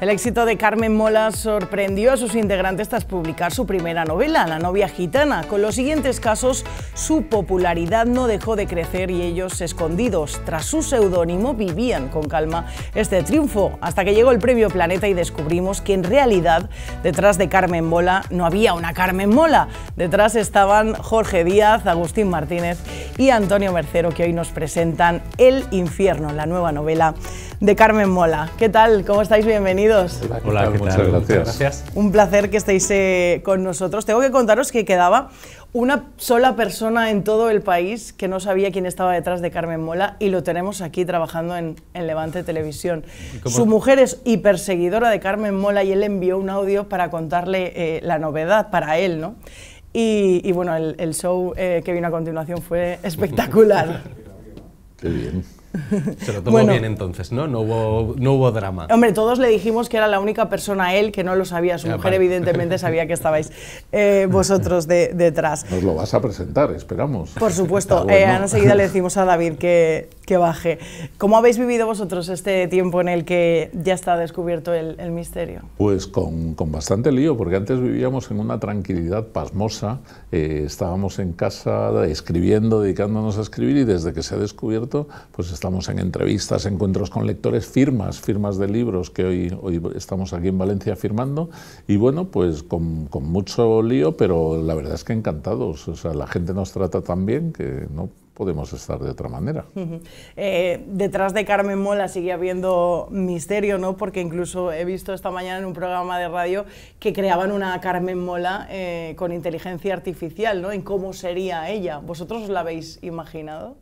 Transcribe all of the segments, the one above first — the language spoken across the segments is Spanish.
El éxito de Carmen Mola sorprendió a sus integrantes tras publicar su primera novela, La novia gitana. Con los siguientes casos, su popularidad no dejó de crecer y ellos, escondidos tras su seudónimo, vivían con calma este triunfo, hasta que llegó el premio Planeta y descubrimos que en realidad detrás de Carmen Mola no había una Carmen Mola. Detrás estaban Jorge Díaz, Agustín Martínez y Antonio Mercero, que hoy nos presentan El infierno, la nueva novela de Carmen Mola. ¿Qué tal? ¿Cómo estáis? Bienvenidos. Hola, Muchas Gracias. Un placer que estéis eh, con nosotros. Tengo que contaros que quedaba una sola persona en todo el país que no sabía quién estaba detrás de Carmen Mola y lo tenemos aquí trabajando en, Levante Televisión. Su mujer es hiperseguidora de Carmen Mola y él envió un audio para contarle eh, la novedad para él, ¿no? Y, bueno, el, show eh, que vino a continuación fue espectacular. Qué bien. Se lo tomó bien entonces, ¿no? No hubo, drama. Hombre, todos le dijimos que era la única persona él que no lo sabía. Su mujer, evidentemente, sabía que estabais eh, vosotros detrás. Nos lo vas a presentar, esperamos. Por supuesto. Bueno. Eh, enseguida le decimos a David que, que, baje. ¿Cómo habéis vivido vosotros este tiempo en el que ya está descubierto el, misterio? Pues con, bastante lío, porque antes vivíamos en una tranquilidad pasmosa. Eh, estábamos en casa escribiendo, dedicándonos a escribir, y desde que se ha descubierto, pues estamos en entrevistas, encuentros con lectores, firmas, firmas de libros que hoy, hoy estamos aquí en Valencia firmando y bueno, pues con, mucho lío, pero la verdad es que encantados, o sea, la gente nos trata tan bien que no podemos estar de otra manera. Eh, detrás de Carmen Mola sigue habiendo misterio, ¿no? Porque incluso he visto esta mañana en un programa de radio que creaban una Carmen Mola eh, con inteligencia artificial, ¿no? En cómo sería ella. ¿Vosotros os la habéis imaginado?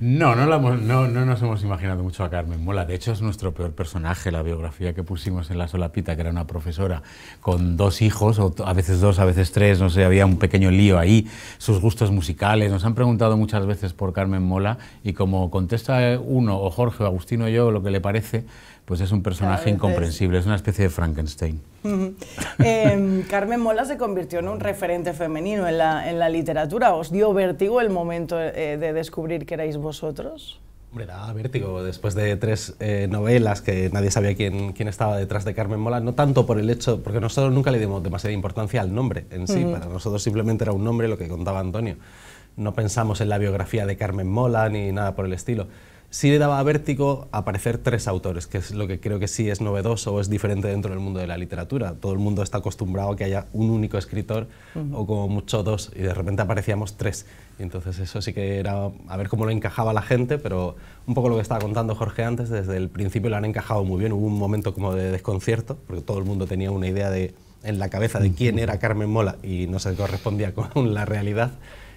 no, no, no, no, nos hemos imaginado mucho a Carmen Mola. De hecho, es nuestro peor personaje. La biografía que pusimos en la solapita, que era una profesora con dos hijos, o a veces dos, a veces tres, no sé, había un pequeño lío ahí. Sus gustos musicales. Nos han preguntado muchas veces por Carmen Mola y como contesta uno, o Jorge, o Agustino, yo, lo que le parece, pues es un personaje incomprensible, es... una especie de Frankenstein. Em, Carmen Mola se convirtió en un referente femenino en la, literatura. ¿Os dio vértigo el momento eh, de descubrir que erais vosotros? Hombre, daba vértigo después de tres eh, novelas que nadie sabía quién, estaba detrás de Carmen Mola, no tanto por el hecho, porque nosotros nunca le dimos demasiada importancia al nombre en sí, para nosotros simplemente era un nombre lo que contaba Antonio. No pensamos en la biografía de Carmen Mola ni nada por el estilo sí le daba vértigo aparecer tres autores, que es lo que creo que sí es novedoso o es diferente dentro del mundo de la literatura. Todo el mundo está acostumbrado a que haya un único escritor o como mucho dos y de repente aparecíamos tres. Y entonces eso sí que era a ver cómo lo encajaba la gente, pero un poco lo que estaba contando Jorge antes, desde el principio lo han encajado muy bien. Hubo un momento como de desconcierto, porque todo el mundo tenía una idea de, en la cabeza de quién era Carmen Mola y no se correspondía con la realidad.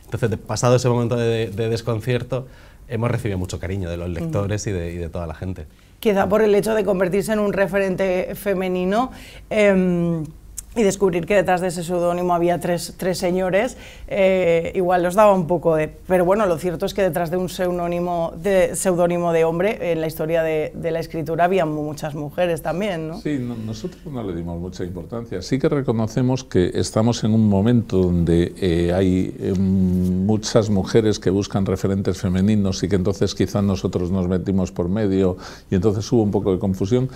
Entonces, pasado ese momento de, de desconcierto, hemos recibido mucho cariño de los lectores y de, toda la gente. Quizá por el hecho de convertirse en un referente femenino. Em, y descubrir que detrás de ese seudónimo había tres, tres señores, eh, igual los daba un poco de... Pero bueno, lo cierto es que detrás de un seudónimo de, seudónimo de hombre, en la historia de, la escritura había muchas mujeres también, ¿no? Sí, nosotros no le dimos mucha importancia. Sí que reconocemos que estamos en un momento donde eh, hay eh, muchas mujeres que buscan referentes femeninos y que entonces quizás nosotros nos metimos por medio y entonces hubo un poco de confusión.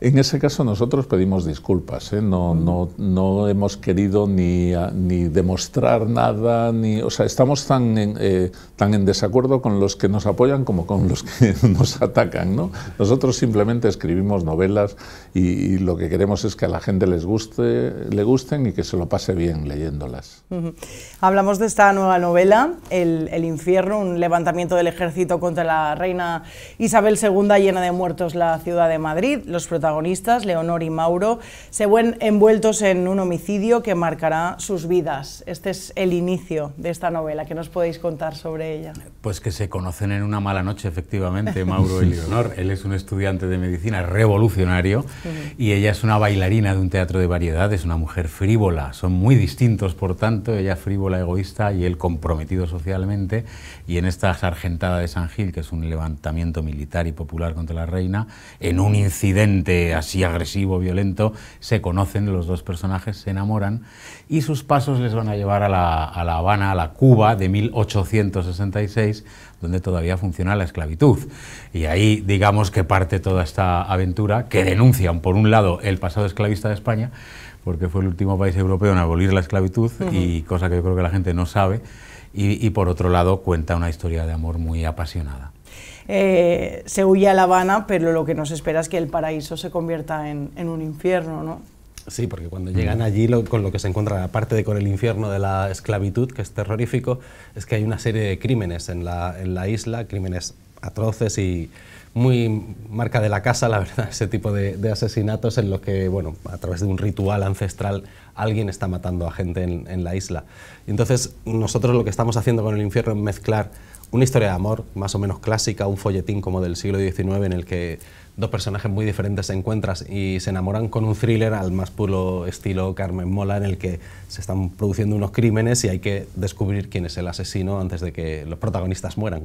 En ese caso nosotros pedimos disculpas, ¿eh? no, mm. no, no hemos querido ni, ni demostrar nada, ni, o sea, estamos tan en, eh, tan en desacuerdo con los que nos apoyan como con los que nos atacan. ¿no? Nosotros simplemente escribimos novelas y, lo que queremos es que a la gente les guste, le gusten y que se lo pase bien leyéndolas. Hablamos de esta nueva novela, el, el infierno, un levantamiento del ejército contra la reina Isabel II llena de muertos la ciudad de Madrid. Los protagonistas, Leonor y Mauro, se ven envueltos en un homicidio que marcará sus vidas. Este es el inicio de esta novela. ¿Qué nos podéis contar sobre ella? Pues que se conocen en una mala noche, efectivamente, Mauro y Leonor. Él es un estudiante de medicina revolucionario y ella es una bailarina de un teatro de variedades, una mujer frívola. Son muy distintos, por tanto, ella frívola, egoísta y él comprometido socialmente. Y en esta sargentada de San Gil, que es un levantamiento militar y popular contra la reina, en un incidente así agresivo, violento, se conocen, los dos personajes se enamoran y sus pasos les van a llevar a la, Habana, a la Cuba de 1866, donde todavía funciona la esclavitud. Y ahí digamos que parte toda esta aventura que denuncian, por un lado, el pasado esclavista de España, porque fue el último país europeo en abolir la esclavitud, y cosa que yo creo que la gente no sabe, y por otro lado cuenta una historia de amor muy apasionada. Eh, se huye a La Habana, pero lo que nos espera es que el paraíso se convierta en, un infierno, ¿no? Sí, porque cuando llegan allí con lo que se encuentra, aparte de con el infierno de la esclavitud, que es terrorífico, es que hay una serie de crímenes en la, isla, crímenes atroces y muy marca de la casa, la verdad, ese tipo de, asesinatos en los que, bueno, a través de un ritual ancestral alguien está matando a gente en, en la isla. Y entonces nosotros lo que estamos haciendo con el infierno es mezclar una historia de amor más o menos clásica, un folletín como del siglo XIX en el que dos personajes muy diferentes se encuentran y se enamoran con un thriller al más puro estilo Carmen Mola, en el que se están produciendo unos crímenes y hay que descubrir quién es el asesino antes de que los protagonistas mueran.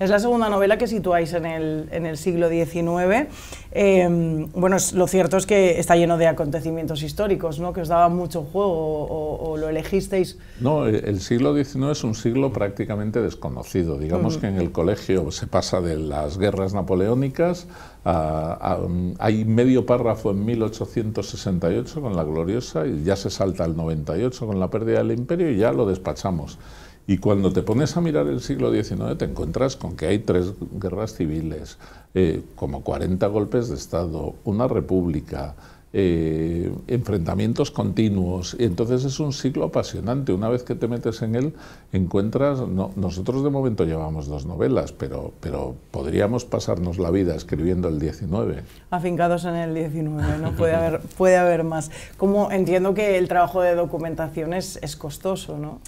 Es la segunda novela que situáis en el, en el siglo XIX. Eh, bueno, lo cierto es que está lleno de acontecimientos históricos, ¿no? que os daba mucho juego o, lo elegisteis. No, eh, el siglo XIX es un siglo prácticamente desconocido. Digamos mm. que en el colegio se pasa de las guerras napoleónicas hay medio párrafo en 1868 con la gloriosa y ya se salta al 98 con la pérdida del imperio y ya lo despachamos. Y cuando te pones a mirar el siglo XIX te encuentras con que hay tres guerras civiles, eh, como 40 golpes de Estado, una república, eh, enfrentamientos continuos. Y entonces es un ciclo apasionante. Una vez que te metes en él, encuentras. nosotros de momento llevamos dos novelas, pero, pero podríamos pasarnos la vida escribiendo el 19. Afincados en el 19, ¿no? Puede haber, puede haber más. Como entiendo que el trabajo de documentación es, es costoso, ¿no?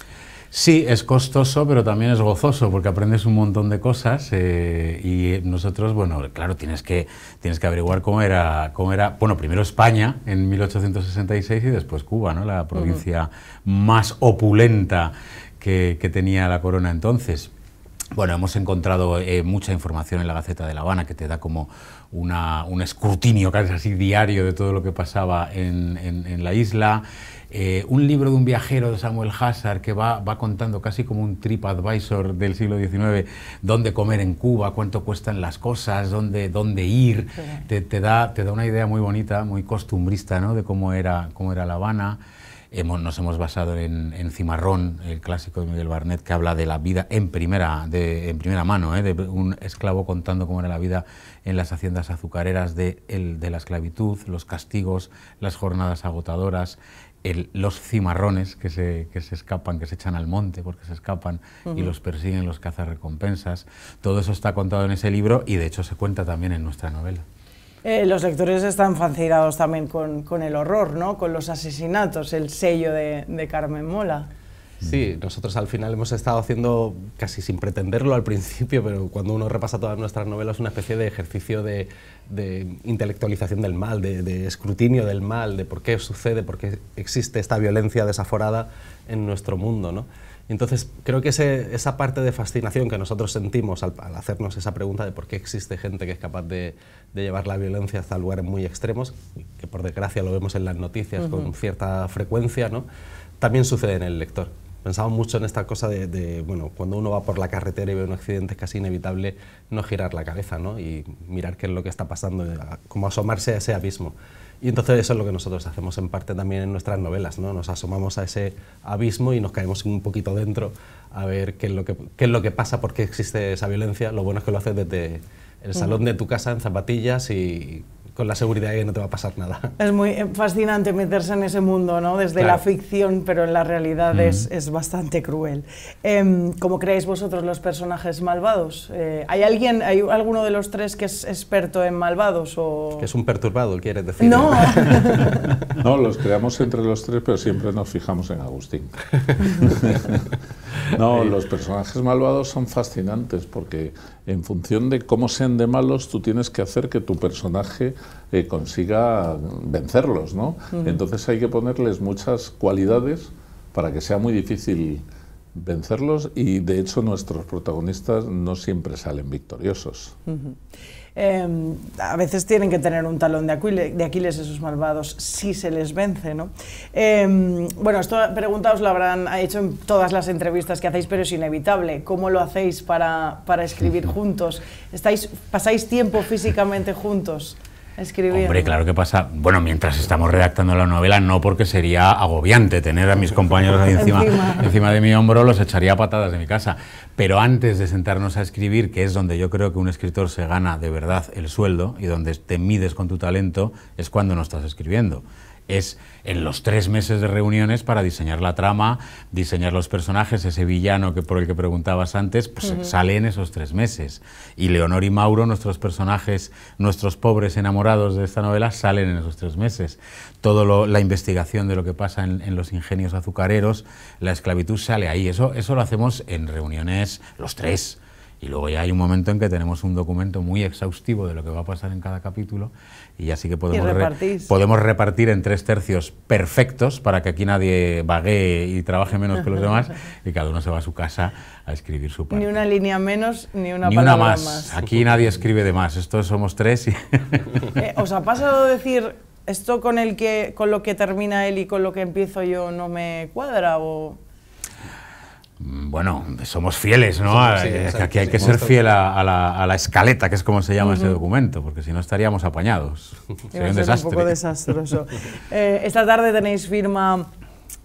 Sí, es costoso, pero también es gozoso, porque aprendes un montón de cosas eh, y nosotros, bueno, claro, tienes que, tienes que averiguar cómo era, cómo era, bueno, primero España en 1866 y después Cuba, La provincia más opulenta que, tenía la corona entonces. Bueno, hemos encontrado eh, mucha información en la Gaceta de La Habana que te da como un escrutinio casi así diario de todo lo que pasaba en la isla. Eh, un libro de un viajero de Samuel Hazard que va, va contando casi como un trip advisor del siglo XIX, dónde comer en Cuba, cuánto cuestan las cosas, dónde, ir, te, da, te da una idea muy bonita, muy costumbrista ¿no? de cómo era, cómo era La Habana. Hemos, nos hemos basado en, Cimarrón, el clásico de Miguel Barnett, que habla de la vida en primera, en primera mano, ¿eh? de un esclavo contando cómo era la vida en las haciendas azucareras de, de la esclavitud, los castigos, las jornadas agotadoras, los cimarrones que se, escapan, que se echan al monte porque se escapan y los persiguen los recompensas Todo eso está contado en ese libro y de hecho se cuenta también en nuestra novela. Eh, los lectores están fascinados también con, el horror, ¿no? con los asesinatos, el sello de Carmen Mola. Sí, nosotros al final hemos estado haciendo, casi sin pretenderlo al principio, pero cuando uno repasa todas nuestras novelas, una especie de ejercicio de, intelectualización del mal, de, escrutinio del mal, de por qué sucede, por qué existe esta violencia desaforada en nuestro mundo. ¿no? Entonces, creo que esa parte de fascinación que nosotros sentimos al, hacernos esa pregunta de por qué existe gente que es capaz de, llevar la violencia hasta lugares muy extremos, que por desgracia lo vemos en las noticias con cierta frecuencia, ¿no? también sucede en el lector pensaba mucho en esta cosa de, bueno, cuando uno va por la carretera y ve un accidente es casi inevitable no girar la cabeza, ¿no? Y mirar qué es lo que está pasando, eh, como asomarse a ese abismo. Y entonces eso es lo que nosotros hacemos en parte también en nuestras novelas, ¿no? Nos asomamos a ese abismo y nos caemos un poquito dentro a ver qué es lo que, qué es lo que pasa, por qué existe esa violencia. Lo bueno es que lo haces desde el salón de tu casa en zapatillas y con la seguridad de que no te va a pasar nada. Es muy fascinante meterse en ese mundo, ¿no? Desde la ficción, pero en la realidad es, bastante cruel. Em, ¿Cómo creéis vosotros los personajes malvados? Eh, ¿Hay alguien, hay alguno de los tres que es experto en malvados o...? Que es un perturbado, quieres decir. No. no, los creamos entre los tres, pero siempre nos fijamos en Agustín. No, los personajes malvados son fascinantes porque en función de cómo sean de malos, tú tienes que hacer que tu personaje eh, consiga vencerlos, ¿no? Entonces hay que ponerles muchas cualidades para que sea muy difícil vencerlos y de hecho nuestros protagonistas no siempre salen victoriosos. Em, a veces tienen que tener un talón de Aquiles, esos malvados si se les vence, ¿no? Em, bueno, esto pregunta os lo habrán hecho en todas las entrevistas que hacéis, pero es inevitable. ¿Cómo lo hacéis para, escribir juntos? ¿Pasáis tiempo físicamente juntos? escribir Hombre, claro que pasa. Bueno, mientras estamos redactando la novela, no porque sería agobiante tener a mis compañeros encima, encima. de mi hombro, los echaría a patadas de mi casa. Pero antes de sentarnos a escribir, que es donde yo creo que un escritor se gana de verdad el sueldo y donde te mides con tu talento, es cuando no estás escribiendo es en los tres meses de reuniones para diseñar la trama, diseñar los personajes, ese villano que por el que preguntabas antes, pues sale en esos tres meses. Y Leonor y Mauro, nuestros personajes, nuestros pobres enamorados de esta novela, salen en esos tres meses. Toda la investigación de lo que pasa en, en, los ingenios azucareros, la esclavitud sale ahí. Eso, eso lo hacemos en reuniones los tres y luego ya hay un momento en que tenemos un documento muy exhaustivo de lo que va a pasar en cada capítulo y así que podemos, podemos repartir en tres tercios perfectos para que aquí nadie vaguee y trabaje menos que los demás y cada uno se va a su casa a escribir su parte. Ni una línea menos, ni una palabra más. Aquí nadie escribe de más, estos somos tres. Y eh, ¿Os ha pasado decir esto con, el que, con lo que termina él y con lo que empiezo yo no me cuadra o...? Mm, bueno, somos fieles, ¿no? Eh, aquí hay que ser fiel a, la, escaleta, que es como se llama ese documento, porque si no estaríamos apañados. Sería un desastre. Un poco desastroso. Eh, esta tarde tenéis firma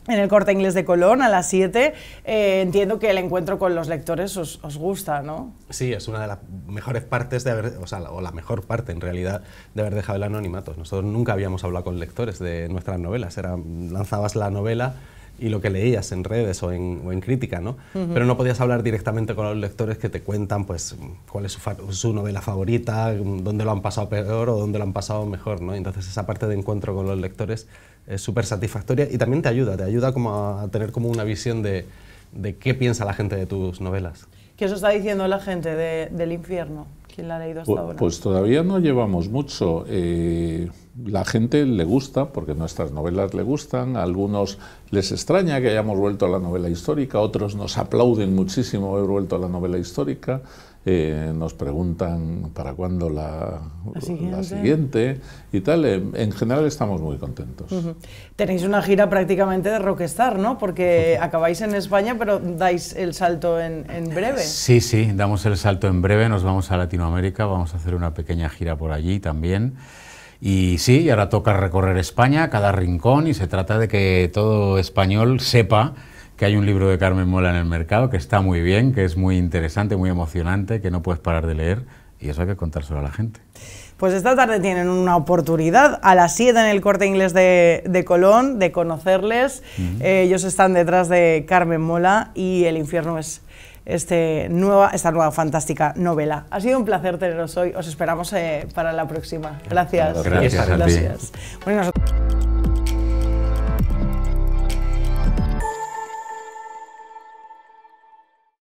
en el Corte Inglés de Colón a las 7. Eh, entiendo que el encuentro con los lectores os, gusta, ¿no? Sí, es una de las mejores partes de haber, o sea, la, o la mejor parte en realidad de haber dejado el anonimato. Nosotros nunca habíamos hablado con lectores de nuestras novelas. Era, lanzabas la novela y lo que leías en redes o en, crítica, ¿no? Pero no podías hablar directamente con los lectores que te cuentan, pues, cuál es su, su, novela favorita, dónde lo han pasado peor o dónde lo han pasado mejor, ¿no? Entonces esa parte de encuentro con los lectores es súper satisfactoria y también te ayuda, te ayuda como a tener como una visión de, de qué piensa la gente de tus novelas. ¿Qué eso está diciendo la gente del infierno? ¿Quién la ha leído hasta ahora? Pues todavía no llevamos mucho. Eh, la gente le gusta, porque nuestras novelas le gustan, a algunos les extraña que hayamos vuelto a la novela histórica, otros nos aplauden muchísimo haber vuelto a la novela histórica. Eh, nos preguntan para cuándo la, siguiente. y tal. Eh, en, general estamos muy contentos. Tenéis una gira prácticamente de rockstar, ¿no? Porque acabáis en España, pero dais el salto en, breve. Sí, sí, damos el salto en breve, nos vamos a Latinoamérica, vamos a hacer una pequeña gira por allí también. Y sí, y ahora toca recorrer España, cada rincón, y se trata de que todo español sepa que hay un libro de Carmen Mola en el mercado que está muy bien, que es muy interesante, muy emocionante, que no puedes parar de leer y eso hay que contárselo a la gente. Pues esta tarde tienen una oportunidad a las 7 en el corte inglés de, de Colón de conocerles. Eh, ellos están detrás de Carmen Mola y El infierno es este nueva, esta nueva fantástica novela. Ha sido un placer teneros hoy. Os esperamos eh, para la próxima. Gracias. Gracias.